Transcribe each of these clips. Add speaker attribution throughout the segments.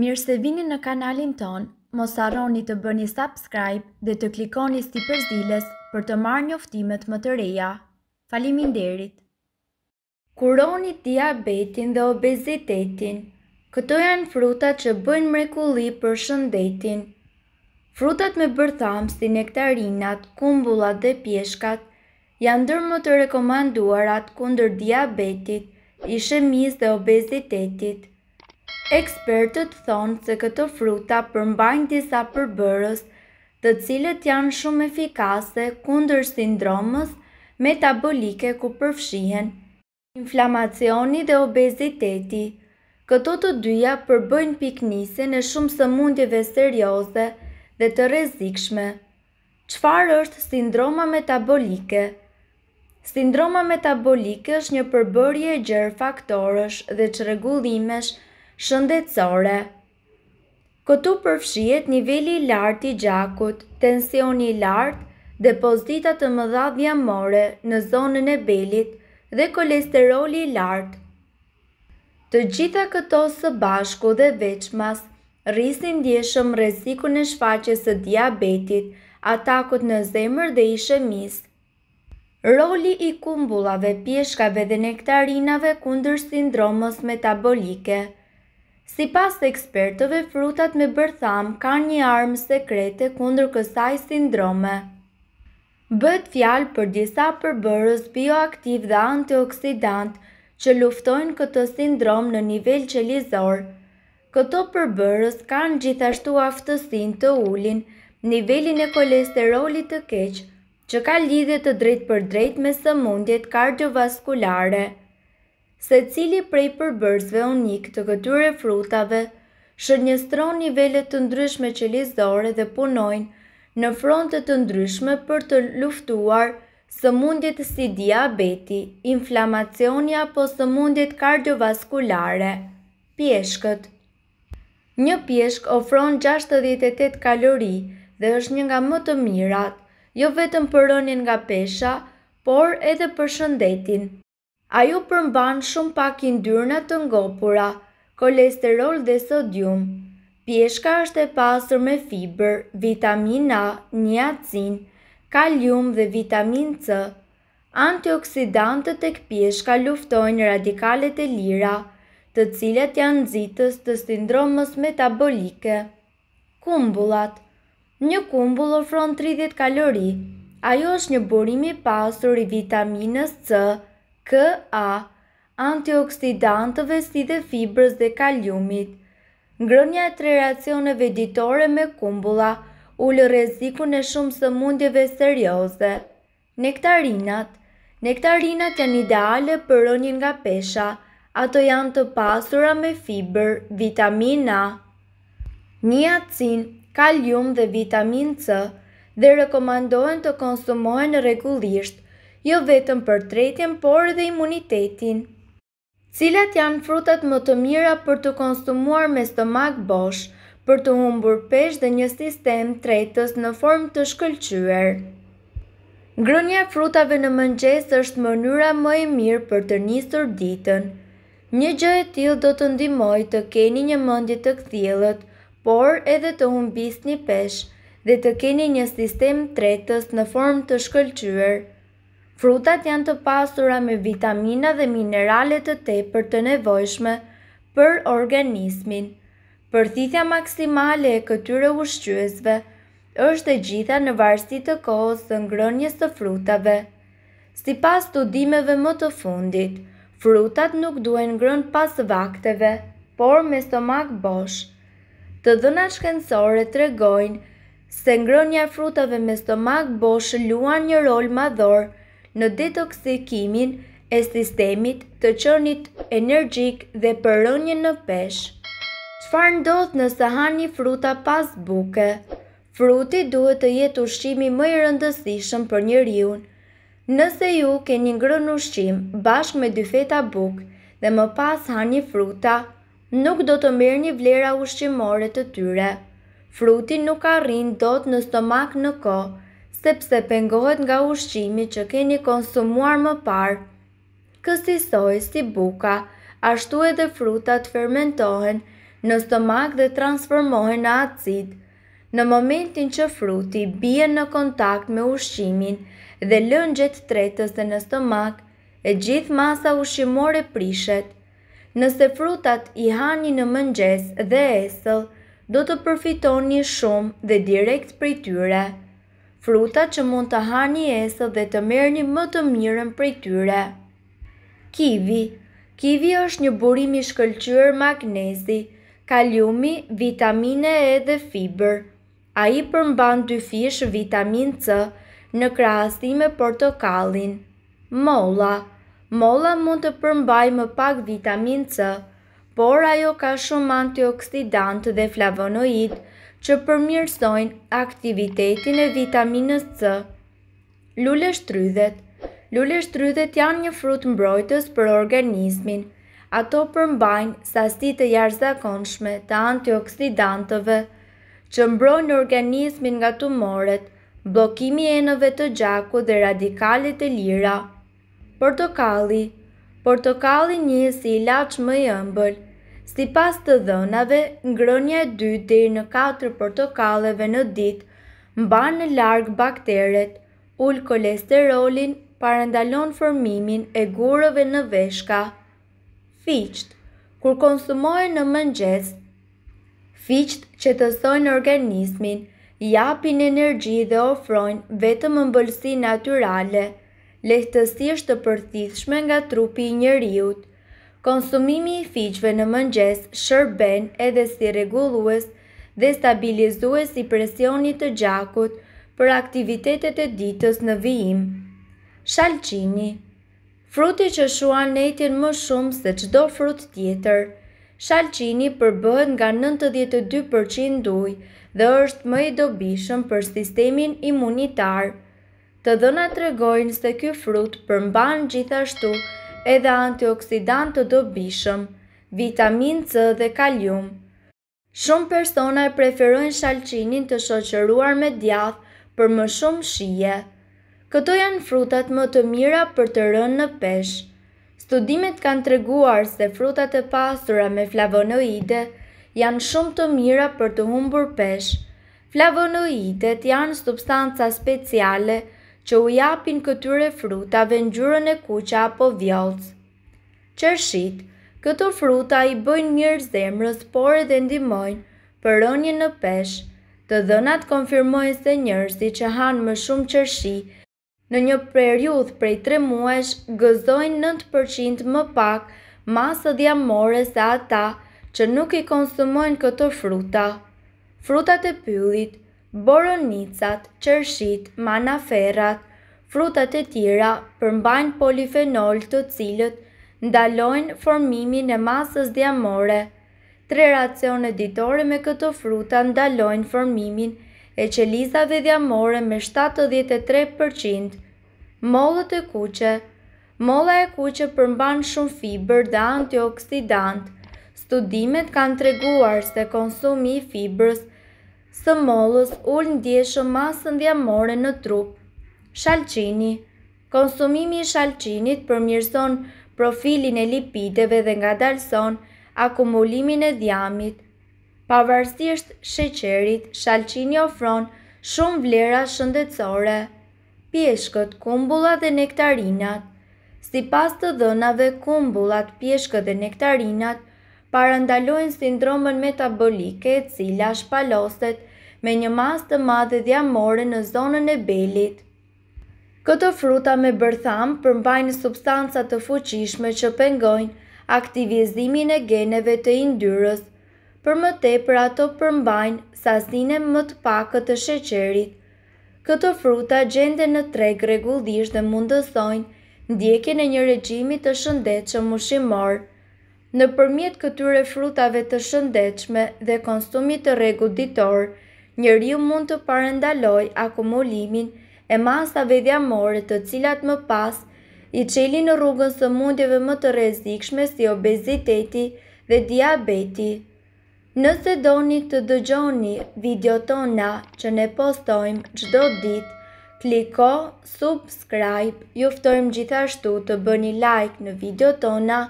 Speaker 1: Mirë se vini në kanalin ton, mos arroni të bëni subscribe dhe të klikoni sti përzilës për të marrë një më të reja. Falimin derit! Kuroni diabetin dhe obezitetin, këto janë fruta që bëjnë mrekulli për shëndetin. Frutat me bërtham si nektarinat, kumbullat dhe pjeshkat janë dërmë të rekomanduarat kundër diabetit, ishemis dhe obezitetit. Ekspertët thonë se këto fruta përmbajnë disa përbërës të cilët janë shumë efikase kundër sindromës metabolike ku përfshihen inflamacioni dhe obeziteti. Këto të dyja përbëjnë piknise e shumë së mundjeve serioze dhe të rezikshme. Qfar është sindroma metabolike? Sindroma metabolike është një përbërje gjerë faktorësh dhe që regullimesh shëndetësore. Këtu përfshiet nivelli lartë i gjakut, tensioni lartë dhe pozitat të mëdha djamore në zonën e belit dhe kolesteroli lartë. Të gjitha këto së bashku dhe veçmas, rrisin djeshëm reziku në shfaqe së diabetit, atakut në zemër dhe ishemis. Roli i kumbullave, pjeshkave dhe nektarinave kundër sindromës metabolike – Si pas ekspertëve, frutat me bërtham ka një armë sekrete kundër kësaj sindrome. Bët fjalë për disa përbërës bioaktiv dhe antioksidant që luftojnë këtë sindrom në nivel qelizor. Këto përbërës kanë gjithashtu aftësin të ullin, nivelin e kolesterolit të keqë, që ka lidhjet të drejt për drejt me së mundjet kardiovaskulare se cili prej përbërzve unik të këtyre frutave shënjestron nivellet të ndryshme që lizore dhe punojnë në fronte të ndryshme për të luftuar së mundjet si diabeti, inflamacionja apo së mundjet kardiovaskulare, pjeshkët. Një pjeshk ofron 68 kalori dhe është një nga më të mirat, jo vetëm për rënin nga pesha, por edhe për shëndetin. Ajo përmban shumë pak indyrna të ngopura, kolesterol dhe sodium. Pjeshka është e pasur me fiber, vitamin A, niacin, kalium dhe vitamin C. Antioksidantët e këpjeshka luftojnë radikalet e lira, të cilat janë nëzitës të sindromës metabolike. Kumbullat Një kumbull ofron 30 kalori, ajo është një burimi pasur i vitaminës C, KA, antioksidantëve si dhe fibrës dhe kaliumit. Ngrënja e tre racioneve ditore me kumbula ullë reziku në shumë së mundjeve serioze. Nektarinat Nektarinat janë ideale për rënjën nga pesha, ato janë të pasura me fiber, vitamin A, niacin, kalium dhe vitamin C dhe rekomandohen të konsumohen regullisht jo vetëm për tretjen, por edhe imunitetin. Cilat janë frutat më të mira për të konsumuar me stomak bosh, për të humbur pesh dhe një sistem tretës në form të shkëllqyër? Grënja frutave në mëngjes është mënyra më e mirë për të njësër ditën. Një gjë e tilë do të ndimoj të keni një mëndjit të këthjelët, por edhe të humbis një pesh dhe të keni një sistem tretës në form të shkëllqyër. Frutat janë të pasura me vitamina dhe minerale të tepër të nevojshme për organizmin. Përthithja maksimale e këtyre ushqyesve është e gjitha në varsi të kohës të ngrënjes të frutave. Si pas studimeve më të fundit, frutat nuk duen ngrën pas vakteve, por me stomak bosh. Të dhëna shkencore të regojnë se ngrënja frutave me stomak bosh luan një rol madhorë në detoksikimin e sistemit të qërnit energjik dhe përënjën në pesh. Qfar ndodh nëse hani fruta pas buke? Fruti duhet të jetë ushqimi më i rëndësishëm për një riun. Nëse ju ke një ngrën ushqim bashkë me dy feta bukë dhe më pas hani fruta, nuk do të mirë një vlera ushqimore të tyre. Fruti nuk arrin do të në stomak në kohë, sepse pengohet nga ushqimi që keni konsumuar më parë. Kësi soj si buka, ashtu edhe frutat fermentohen në stomak dhe transformohen në acid. Në momentin që fruti bie në kontakt me ushqimin dhe lëngjet tretës dhe në stomak, e gjithë masa ushqimore prishet. Nëse frutat i hani në mëngjes dhe esëll, do të përfitoni shumë dhe direkt prej tyre fruta që mund të hani esë dhe të një më të mirën prej tyre. Kivi Kivi është një burim i shkëlqyër magnezi, kaliumi, vitamine E dhe fiber. A i përmban dy fish vitamin C në krahastime me portokalin. Mola Mola mund të përmbaj më pak vitamin C, por ajo ka shumë antioksidant dhe flavonoid, që përmirësojnë aktivitetin e vitaminës C. Lule shtrydhet Lule shtrydhet janë një frut mbrojtës për organizmin. Ato përmbajnë sasi të jarëzakonshme të antioksidantëve që mbrojnë organizmin nga tumoret, blokimi enëve të gjaku dhe radikalit e lira. Portokalli Portokalli një si lach më i ëmbël, Si pas të dhënave, ngrënja e 2 dhe në 4 portokaleve në ditë mban në larg bakteret, ul kolesterolin, parandalon formimin e gurëve në veshka. Fiqt, kur konsumohen në mëngjes, fiqt që të sojnë organismin, japin energji dhe ofrojnë vetëm mëmbëlsi naturale, lehtësisht të përthithshme nga trupi i Konsumimi i fiqve në mëngjes shërben edhe si regulues dhe stabilizues i presionit të gjakut për aktivitetet e ditës në vijim. Shalqini Fruti që shua netin më shumë se qdo frut tjetër, shalqini përbëhet nga 92% duj dhe është më i dobishëm për sistemin imunitar. Të dhëna të regojnë se kjo frut përmban gjithashtu edhe antioksidant të dobishëm, vitamin C dhe kalium. Shumë persona e preferojnë shalqinin të shoqëruar me djath për më shumë shije. Këto janë frutat më të mira për të rënë në pesh. Studimet kanë të reguar se frutat e pasura me flavonoide janë shumë të mira për të humbur pesh. Flavonoidet janë substanca speciale që u japin këtyre frutave ngjyrën e kuqa apo vjollc. Qershit, këto fruta i bëjnë mirë zemrës, por edhe ndihmojnë për rënien në peshë, Të dhënat konfirmojnë se njerëzit që han më shumë qershi në një periudhë prej 3 muajsh gëzojnë 9% më pak masë more se ata që nuk i konsumojnë këto fruta. Frutat e pyllit Boronicat, qërshit, manaferat, frutat e tira përmbajnë polifenol të cilët ndalojnë formimin e masës diamore. Tre racione ditore me këto fruta ndalojnë formimin e qelizave diamore me 73%. Mollët e kuqe Molla e kuqe përmbajnë shumë fiber dhe antioksidant. Studimet kanë treguar se konsumi i fibrës së mollës ullë ndjeshë masën dhjamore në trup. Shalqini Konsumimi i shalqinit përmjërson profilin e lipideve dhe nga dalëson akumulimin e dhjamit. Pavarësisht sheqerit, shalqini ofron shumë vlera shëndetsore, pjeshkët, kumbullat dhe nektarinat. Si pas të dënave, kumbullat, pjeshkët dhe nektarinat – parandalojnë sindromën metabolike e cila shpaloset me një mas të madhe dhjamore në zonën e belit. Këto fruta me bërtham përmbajnë substanca të fuqishme që pengojnë aktivizimin e geneve të indyrës, për më te për ato përmbajnë sasine më të pakët të sheqerit. Këto fruta gjende në treg regullisht dhe mundësojnë ndjekin e një regjimi të shëndet që mushimorë, në përmjet këtyre frutave të shëndechme dhe konsumit të regu ditor, njëri ju mund të parendaloj akumulimin e masave dhe amore të cilat më pas i qeli në rrugën së mundjeve më të rezikshme si obeziteti dhe diabeti. Nëse doni të dëgjoni video tona që ne postojmë gjdo dit, kliko subscribe, juftojmë gjithashtu të bëni like në video tona,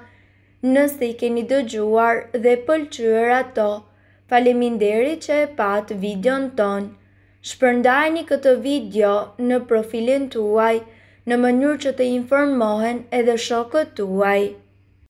Speaker 1: nëse i keni dëgjuar dhe pëlqyër ato. Faleminderit që e pat videon ton. Shpërndajni këtë video në profilin tuaj në mënyrë që të informohen edhe shokët tuaj.